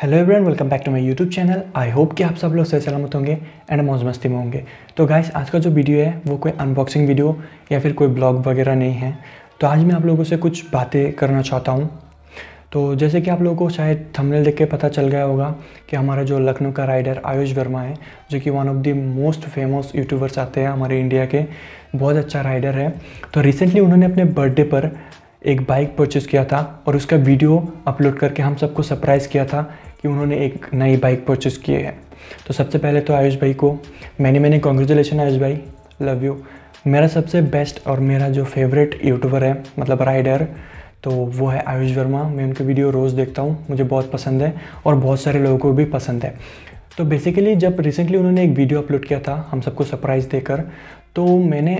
hello everyone welcome back to my YouTube channel I hope कि आप सब लोग सही सलामत होंगे एंड मौज मस्ती में होंगे तो गाइस आज का जो वीडियो है वो कोई अनबॉक्सिंग वीडियो या फिर कोई ब्लॉग वगैरह नहीं है तो आज मैं आप लोगों से कुछ बातें करना चाहता हूँ तो जैसे कि आप लोगों को शायद थंबनेल देख के पता चल गया होगा कि हमारा जो लखनऊ का राइडर आयुष वर्मा है जो कि one of the most famous YouTubers आते हैं हमारे इंडिया के बहुत अच्छा राइडर है तो रिसेंटली उन्होंने अपने बर्थडे पर एक बाइक परचेज़ किया था और उसका वीडियो अपलोड करके हम सबको सरप्राइज़ किया था कि उन्होंने एक नई बाइक परचेज़ की है तो सबसे पहले तो आयुष भाई को मैंने मैंने कॉन्ग्रेचुलेसन आयुष भाई लव यू मेरा सबसे बेस्ट और मेरा जो फेवरेट यूट्यूबर है मतलब राइडर तो वो है आयुष वर्मा मैं उनकी वीडियो रोज़ देखता हूँ मुझे बहुत पसंद है और बहुत सारे लोगों को भी पसंद है तो बेसिकली जब रिसेंटली उन्होंने एक वीडियो अपलोड किया था हम सबको सरप्राइज़ देकर तो मैंने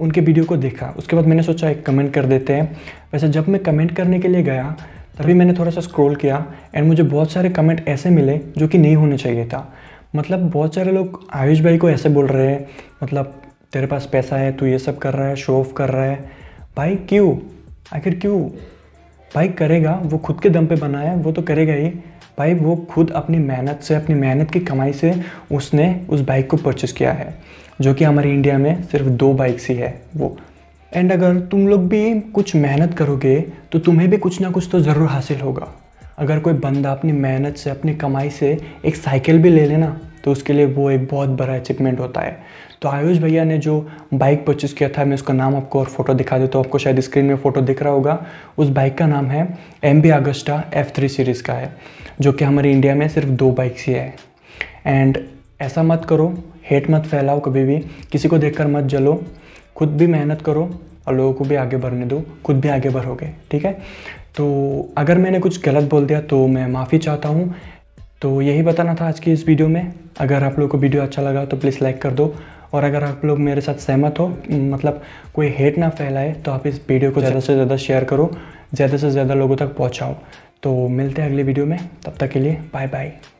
उनके वीडियो को देखा उसके बाद मैंने सोचा एक कमेंट कर देते हैं वैसे जब मैं कमेंट करने के लिए गया तभी मैंने थोड़ा सा स्क्रॉल किया एंड मुझे बहुत सारे कमेंट ऐसे मिले जो कि नहीं होने चाहिए था मतलब बहुत सारे लोग आयुष भाई को ऐसे बोल रहे हैं मतलब तेरे पास पैसा है तू ये सब कर रहा है शो ऑफ कर रहा है भाई क्यों आखिर क्यों भाई करेगा वो खुद के दम पे बना है वो तो करेगा ही भाई वो खुद अपनी मेहनत से अपनी मेहनत की कमाई से उसने उस बाइक को परचेज़ किया है जो कि हमारे इंडिया में सिर्फ दो बाइक्स ही है वो एंड अगर तुम लोग भी कुछ मेहनत करोगे तो तुम्हें भी कुछ ना कुछ तो ज़रूर हासिल होगा अगर कोई बंदा अपनी मेहनत से अपनी कमाई से एक साइकिल भी ले लेना तो उसके लिए वो एक बहुत बड़ा अचीवमेंट होता है तो आयुष भैया ने जो बाइक परचेज़ किया था मैं उसका नाम आपको और फोटो दिखा देता हूँ आपको शायद स्क्रीन में फ़ोटो दिख रहा होगा उस बाइक का नाम है M V Agusta F three series का है जो कि हमारे इंडिया में सिर्फ दो बाइक्स ही है एंड ऐसा मत करो हेट मत फैलाओ कभी भी किसी को देख मत जलो खुद भी मेहनत करो और लोगों को भी आगे बढ़ने दो खुद भी आगे बढ़ोगे ठीक है तो अगर मैंने कुछ गलत बोल दिया तो मैं माफ़ी चाहता हूँ तो यही बताना था आज की इस वीडियो में अगर आप लोग को वीडियो अच्छा लगा तो प्लीज़ लाइक कर दो और अगर आप लोग मेरे साथ सहमत हो मतलब कोई हेट ना फैलाए तो आप इस वीडियो को ज़्यादा से ज़्यादा शेयर करो ज़्यादा से ज़्यादा लोगों तक पहुँचाओ तो मिलते हैं अगले वीडियो में तब तक के लिए बाय बाय